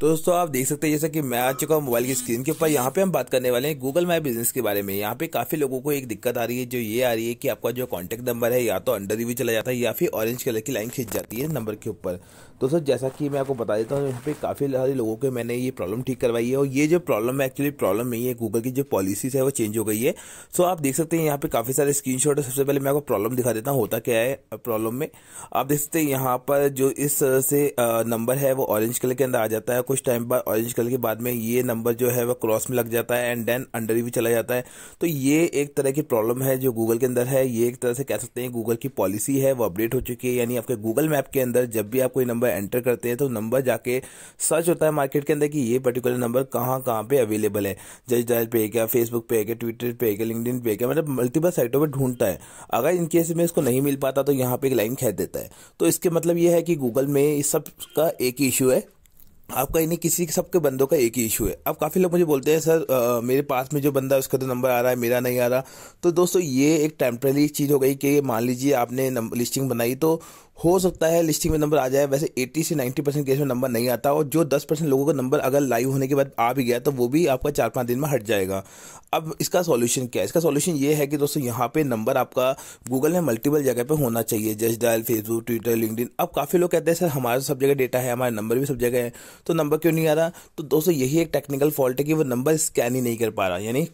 तो दोस्तों आप देख सकते हैं जैसा कि मैं आ चुका हूँ मोबाइल की स्क्रीन के ऊपर यहाँ पे हम बात करने वाले हैं गूगल माई बिजनेस के बारे में यहाँ पे काफी लोगों को एक दिक्कत आ रही है जो ये आ रही है कि आपका जो कॉन्टेक्ट नंबर है या तो अंडर रिव्यू चला जाता है या फिर ऑरेंज कलर की लाइन खींच जाती है नंबर के ऊपर दोस्तों जैसा कि मैं आपको बता देता हूँ यहाँ पे काफी सारे लोगों को मैंने ये प्रॉब्लम ठीक करवाई है और ये जो प्रॉब्लम है एक्चुअली प्रॉब्लम नहीं है गूगल की जो पॉलिसीज है वो चेंज हो गई है सो आप देख सकते हैं यहाँ पे काफी सारे स्क्रीन है सबसे पहले मैं आपको प्रॉब्लम दिखा देता हूँ होता क्या है प्रॉब्लम में आप देख सकते हैं यहाँ पर जो इस तरह से नंबर है वो ऑरेंज कलर के अंदर आ जाता है कुछ टाइम बाद ऑरेंज कलर के बाद में ये नंबर जो है वह क्रॉस में लग जाता है एंड देन अंडर भी चला जाता है तो ये एक तरह की प्रॉब्लम है जो गूगल के अंदर है ये एक तरह से कह सकते हैं गूगल की पॉलिसी है वो अपडेट हो चुकी है यानी आपके गूगल मैप के अंदर जब भी आप कोई नंबर एंटर करते हैं तो नंबर जाके सर्च होता है मार्केट के अंदर कि ये पर्टिकुलर नंबर कहाँ कहाँ पे अवेलेबल है जज डायल पे क्या फेसबुक पे क्या ट्विटर पे क्या लिंकड पे क्या मतलब मल्टीपल साइटों पर ढूंढता है अगर इन केस में इसको नहीं मिल पाता तो यहाँ पे एक लाइन खेद देता है तो इसके मतलब ये है कि गूगल में इस सब का एक ही इशू है आपका इन्हें किसी के सबके बंदों का एक ही इशू है अब काफ़ी लोग मुझे बोलते हैं सर आ, मेरे पास में जो बंदा है उसका तो नंबर आ रहा है मेरा नहीं आ रहा तो दोस्तों ये एक टेम्प्रेरी चीज़ हो गई कि मान लीजिए आपने लिस्टिंग बनाई तो हो सकता है लिस्टिंग में नंबर आ जाए वैसे 80 से 90 परसेंट केस में नंबर नहीं आता और जो 10 परसेंट लोगों का नंबर अगर लाइव होने के बाद आ भी गया तो वो भी आपका चार पाँच दिन में हट जाएगा अब इसका सॉल्यूशन क्या है इसका सॉल्यूशन ये है कि दोस्तों यहाँ पे नंबर आपका गूगल में मल्टीपल जगह पे होना चाहिए just dial Facebook Twitter LinkedIn अब काफ़ी लोग कहते हैं सर हमारा सब जगह डेटा है हमारे नंबर भी सब जगह है तो नंबर क्यों नहीं आ रहा तो दोस्तों यही एक टेक्निकल फॉल्ट है कि वो नंबर स्कैन ही नहीं कर पा रहा यानी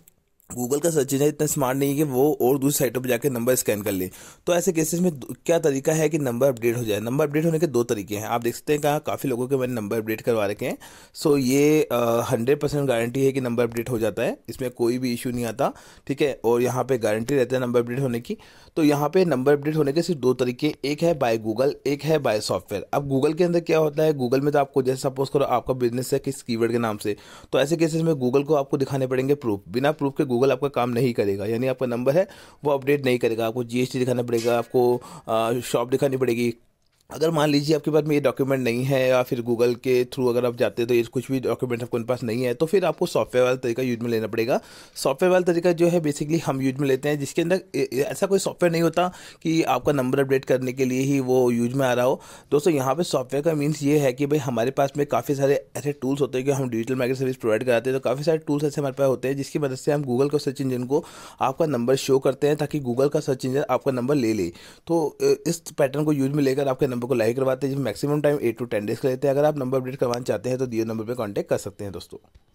गूगल का सर्च इंजन इतना स्मार्ट नहीं है कि वो और दूसरी साइटों पर जाकर नंबर स्कैन कर ले तो ऐसे केसेस में क्या तरीका है कि नंबर अपडेट हो जाए नंबर अपडेट होने के दो तरीके हैं आप देख सकते हैं कहाँ काफ़ी लोगों के मैंने नंबर अपडेट करवा रखे हैं सो ये हंड्रेड परसेंट गारंटी है कि नंबर अपडेट हो जाता है इसमें कोई भी इशू नहीं आता ठीक है और यहाँ पर गारंटी रहता है नंबर अपडेट होने की तो यहाँ पर नंबर अपडेट होने के सिर्फ दो तरीके एक है बाय गूगल एक है बाय सॉफ्टवेयर अब गूगल के अंदर क्या होता है गूगल में तो आपको जैसे सपोज करो आपका बिजनेस है किस कीवर्ड के नाम से तो ऐसे केसेस में गूगल को आपको दिखाने पड़ेंगे प्रूफ बिना प्रूफ के गूगल आपका काम नहीं करेगा यानी आपका नंबर है वो अपडेट नहीं करेगा आपको जीएसटी दिखाना पड़ेगा आपको शॉप दिखानी पड़ेगी अगर मान लीजिए आपके पास में ये डॉक्यूमेंट नहीं है या फिर गूगल के थ्रू अगर आप जाते हैं तो ये कुछ भी डॉक्यूमेंट आपके पास नहीं है तो फिर आपको सॉफ्टवेयर वाला तरीका यूज में लेना पड़ेगा सॉफ्टवेयर वाला तरीका जो है बेसिकली हम यूज में लेते हैं जिसके अंदर ऐसा कोई सॉफ्टवेयर नहीं होता कि आपका नंबर अपडेट करने के लिए ही वो यूज में आ रहा हो दोस्तों यहाँ पर सॉफ्टवेयर का मीन्स ये है कि भाई हमारे पास में काफ़ी सारे ऐसे टूल्स होते हैं कि हम डिजिटल मार्केट सर्विस प्रोवाइड कराते हैं तो काफ़ी सारे टूल्स ऐसे हमारे पास होते हैं जिसकी मदद से हम गूगल का सर्च इंजन को आपका नंबर शो करते हैं ताकि गूगल का सर्च इंजन आपका नंबर ले ले तो इस पैटर्न को यूज में लेकर आपका नंबर को लाइव करवाते हैं जिसमें maximum time eight to ten days का लेते हैं अगर आप नंबर अपडेट करवाना चाहते हैं तो दिए नंबर पर कॉन्टैक्ट कर सकते हैं दोस्तों